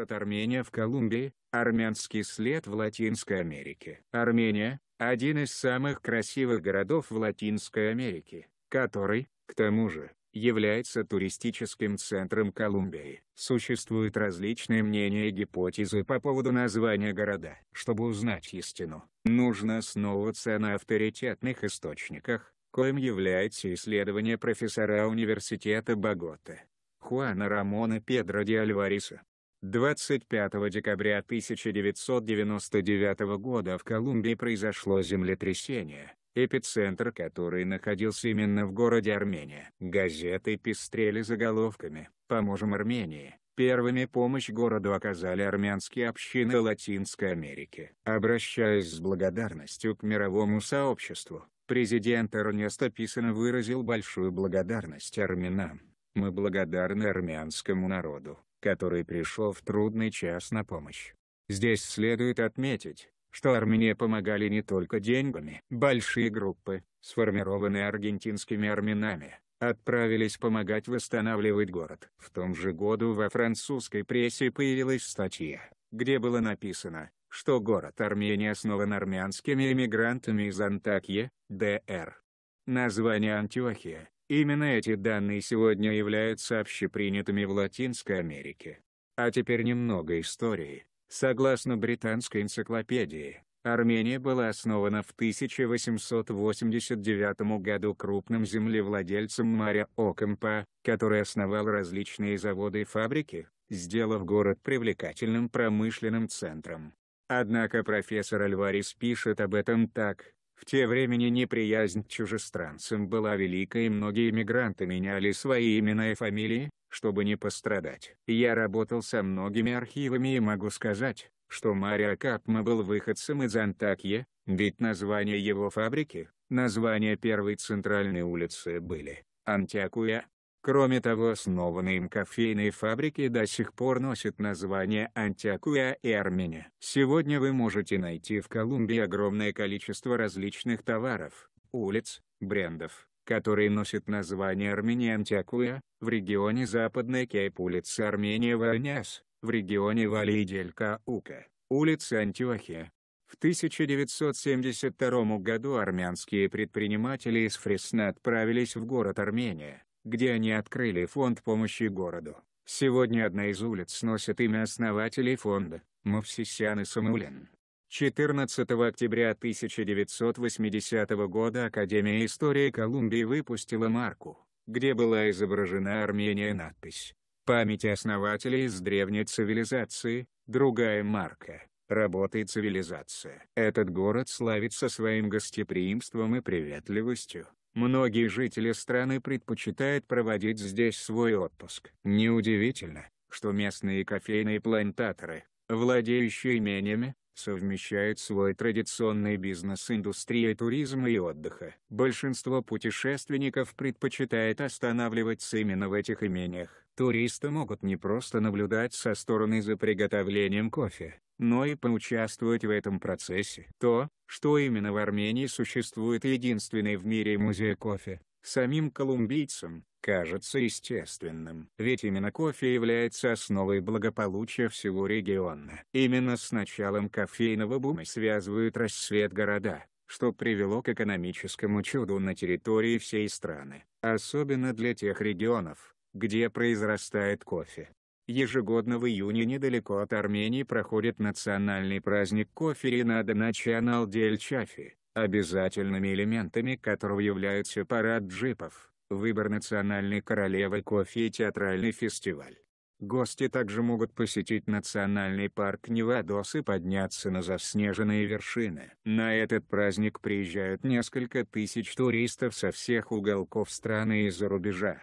город Армения в Колумбии, армянский след в Латинской Америке. Армения – один из самых красивых городов в Латинской Америке, который, к тому же, является туристическим центром Колумбии. Существуют различные мнения и гипотезы по поводу названия города. Чтобы узнать истину, нужно основываться на авторитетных источниках, коим является исследование профессора университета Богота. Хуана Рамона Педро де Альвариса, 25 декабря 1999 года в Колумбии произошло землетрясение, эпицентр которой находился именно в городе Армения. Газеты пестрели заголовками «Поможем Армении». Первыми помощь городу оказали армянские общины Латинской Америки. Обращаясь с благодарностью к мировому сообществу, президент Эрнесто Писан выразил большую благодарность армянам мы благодарны армянскому народу, который пришел в трудный час на помощь. Здесь следует отметить, что Армении помогали не только деньгами. Большие группы, сформированные аргентинскими армянами, отправились помогать восстанавливать город. В том же году во французской прессе появилась статья, где было написано, что город Армения основан армянскими эмигрантами из Антакья, ДР. Название Антиохия Именно эти данные сегодня являются общепринятыми в Латинской Америке. А теперь немного истории. Согласно британской энциклопедии, Армения была основана в 1889 году крупным землевладельцем Маря Окампа, который основал различные заводы и фабрики, сделав город привлекательным промышленным центром. Однако профессор Альварис пишет об этом так. В те времена неприязнь к чужестранцам была велика и многие мигранты меняли свои имена и фамилии, чтобы не пострадать. Я работал со многими архивами и могу сказать, что Марио Капма был выходцем из Антакья, ведь название его фабрики, название первой центральной улицы были «Антиакуя», Кроме того, основанные им кофейные фабрики до сих пор носят название Антиакуя и Армения. Сегодня вы можете найти в Колумбии огромное количество различных товаров, улиц, брендов, которые носят название Армения Антиакуя, в регионе Западная Кейп улица Армения Вальняс, в регионе Валиделька-Ука, улица Антиохия. В 1972 году армянские предприниматели из Фресна отправились в город Армения, где они открыли фонд помощи городу. Сегодня одна из улиц носит имя основателей фонда – Мовсисян и Самулин. 14 октября 1980 года Академия истории Колумбии выпустила марку, где была изображена Армения надпись «Память основателей из древней цивилизации», другая марка «Работа и цивилизация». Этот город славится своим гостеприимством и приветливостью. Многие жители страны предпочитают проводить здесь свой отпуск. Неудивительно, что местные кофейные плантаторы, владеющие имениями, совмещают свой традиционный бизнес с индустрией туризма и отдыха. Большинство путешественников предпочитает останавливаться именно в этих имениях. Туристы могут не просто наблюдать со стороны за приготовлением кофе, но и поучаствовать в этом процессе. То, что именно в Армении существует единственный в мире музей кофе, самим колумбийцам, кажется естественным. Ведь именно кофе является основой благополучия всего региона. Именно с началом кофейного бума связывают расцвет города, что привело к экономическому чуду на территории всей страны. Особенно для тех регионов, где произрастает кофе. Ежегодно в июне недалеко от Армении проходит национальный праздник кофе Ренада Начанал Дель Чафи, обязательными элементами которого являются парад джипов, выбор национальной королевы кофе и театральный фестиваль. Гости также могут посетить национальный парк Невадос и подняться на заснеженные вершины. На этот праздник приезжают несколько тысяч туристов со всех уголков страны и за рубежа.